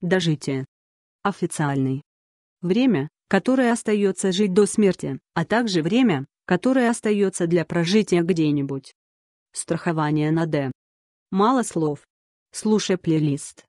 дожитие. Официальный. Время, которое остается жить до смерти, а также время, которое остается для прожития где-нибудь. Страхование на Д. Мало слов. Слушай плейлист.